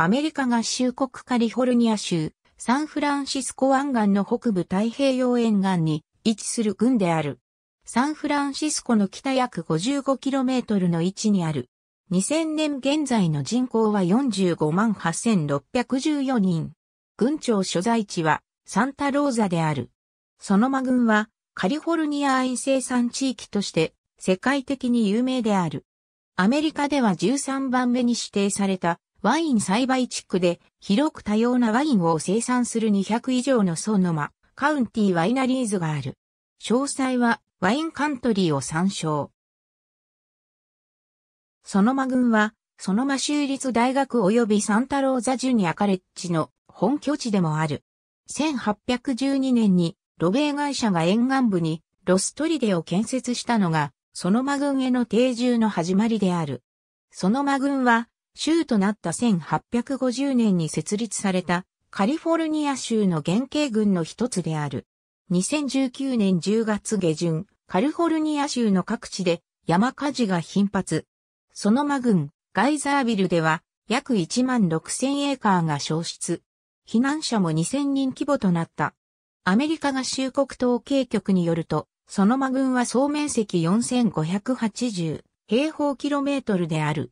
アメリカ合衆国カリフォルニア州、サンフランシスコ湾岸の北部太平洋沿岸に位置する軍である。サンフランシスコの北約 55km の位置にある。2000年現在の人口は45万8614人。軍庁所在地はサンタローザである。そのマ軍はカリフォルニア愛生産地域として世界的に有名である。アメリカでは13番目に指定されたワイン栽培地区で広く多様なワインを生産する200以上のソノマ、カウンティワイナリーズがある。詳細はワインカントリーを参照。ソノマ郡は、ソノマ州立大学及びサンタローザジュニアカレッジの本拠地でもある。1812年にロベー会社が沿岸部にロストリデを建設したのが、ソノマ郡への定住の始まりである。ソノマ郡は、州となった1850年に設立されたカリフォルニア州の原型群の一つである。2019年10月下旬、カリフォルニア州の各地で山火事が頻発。そのマ群、ガイザービルでは約1万6000エーカーが消失。避難者も2000人規模となった。アメリカ合衆国統計局によると、そのマ群は総面積4580平方キロメートルである。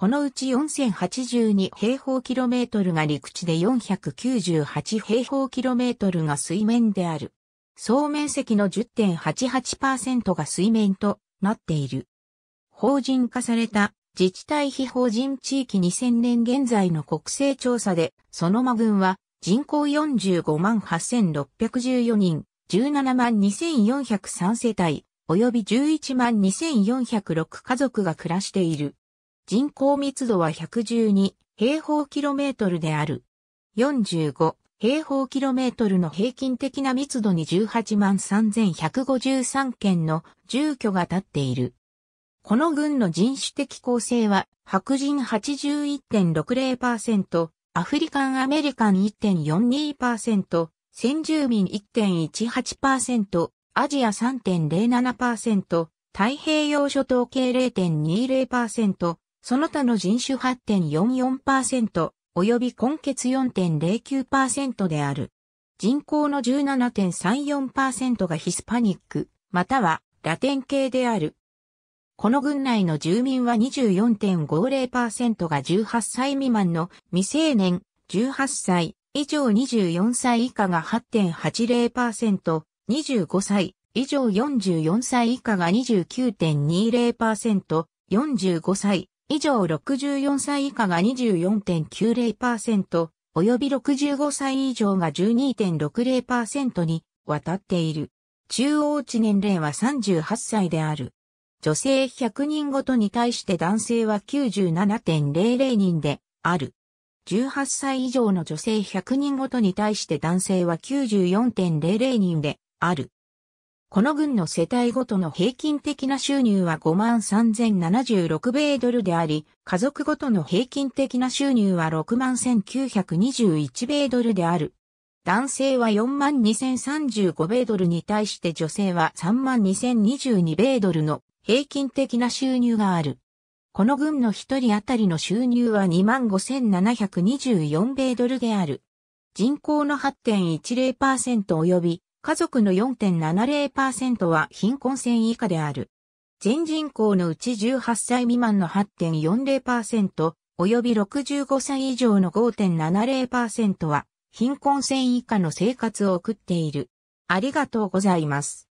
このうち4082平方キロメートルが陸地で498平方キロメートルが水面である。総面積の10.88%が水面となっている。法人化された自治体非法人地域2000年現在の国勢調査で、その間群は人口45万8614人、17万2403世帯、及び11万2406家族が暮らしている。人口密度は112平方キロメートルである。45平方キロメートルの平均的な密度に18万3153件の住居が建っている。この軍の人種的構成は白人81.60%、アフリカンアメリカン1.42%、先住民1.18%、アジア3.07%、太平洋諸島系0.20%、その他の人種8.44%及び根血4.09%である。人口の17.34%がヒスパニック、またはラテン系である。この郡内の住民は24.50%が18歳未満の未成年、18歳以上24歳以下が8.80%、25歳以上44歳以下が29.20%、45歳以上64歳以下が24.90%、及び65歳以上が12.60%に渡っている。中央値年齢は38歳である。女性100人ごとに対して男性は97.00人である。18歳以上の女性100人ごとに対して男性は94.00人である。この軍の世帯ごとの平均的な収入は53,076米ドルであり、家族ごとの平均的な収入は61,921米ドルである。男性は42,035米ドルに対して女性は32,022米ドルの平均的な収入がある。この軍の一人当たりの収入は25,724米ドルである。人口の8.10%及び家族の4.70%は貧困線以下である。全人口のうち18歳未満の8.40%、及び65歳以上の5.70%は貧困線以下の生活を送っている。ありがとうございます。